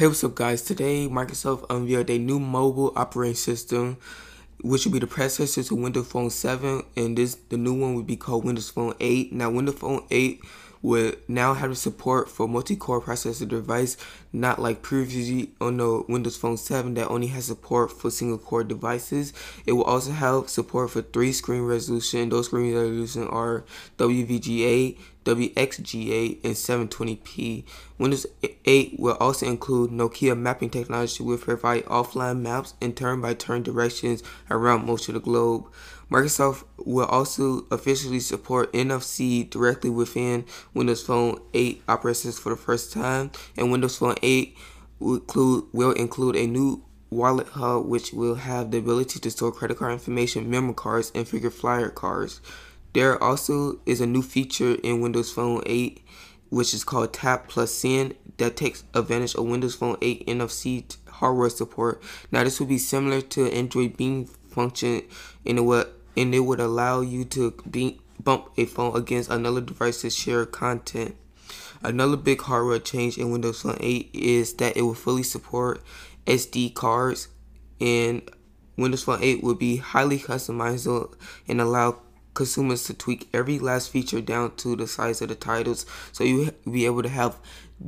Hey, what's up, guys? Today, Microsoft unveiled a new mobile operating system, which will be the predecessor to Windows Phone 7, and this the new one would be called Windows Phone 8. Now, Windows Phone 8 would now have support for multi-core processor device not like previously on the Windows Phone 7 that only has support for single core devices. It will also have support for three screen resolution. Those screen resolution are WVGA, WXGA, and 720p. Windows 8 will also include Nokia mapping technology will provide offline maps and turn-by-turn directions around most of the globe. Microsoft will also officially support NFC directly within Windows Phone 8 operations for the first time, and Windows Phone 8 will include, will include a new wallet hub, which will have the ability to store credit card information, memory cards, and figure flyer cards. There also is a new feature in Windows Phone 8, which is called Tap Plus Send, that takes advantage of Windows Phone 8 NFC hardware support. Now, this will be similar to Android Beam function, and it would and it would allow you to be, bump a phone against another device to share content. Another big hardware change in Windows Phone 8 is that it will fully support SD cards, and Windows Phone 8 will be highly customizable and allow consumers to tweak every last feature down to the size of the titles. So you will be able to have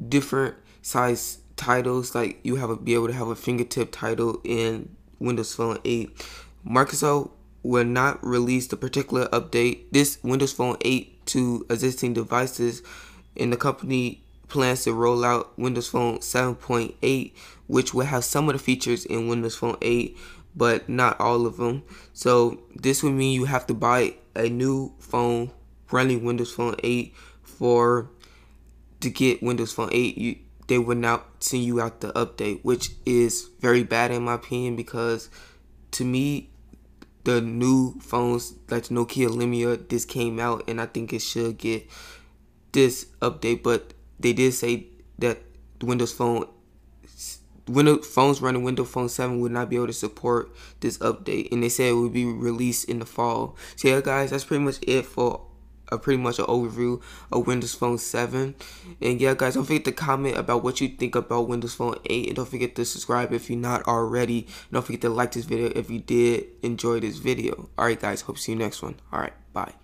different size titles, like you have a, be able to have a fingertip title in Windows Phone 8. Microsoft will not release the particular update this Windows Phone 8 to existing devices and the company plans to roll out Windows Phone 7.8, which will have some of the features in Windows Phone 8, but not all of them. So this would mean you have to buy a new phone running Windows Phone 8 for to get Windows Phone 8. You, they would not send you out the update, which is very bad in my opinion because to me the new phones like Nokia Lumia this came out and I think it should get this update, but they did say that Windows Phone Windows phones running Windows Phone 7 would not be able to support this update, and they said it would be released in the fall. So yeah, guys, that's pretty much it for a pretty much an overview of Windows Phone 7. And yeah, guys, don't forget to comment about what you think about Windows Phone 8, and don't forget to subscribe if you're not already. And don't forget to like this video if you did enjoy this video. All right, guys, hope to see you next one. All right, bye.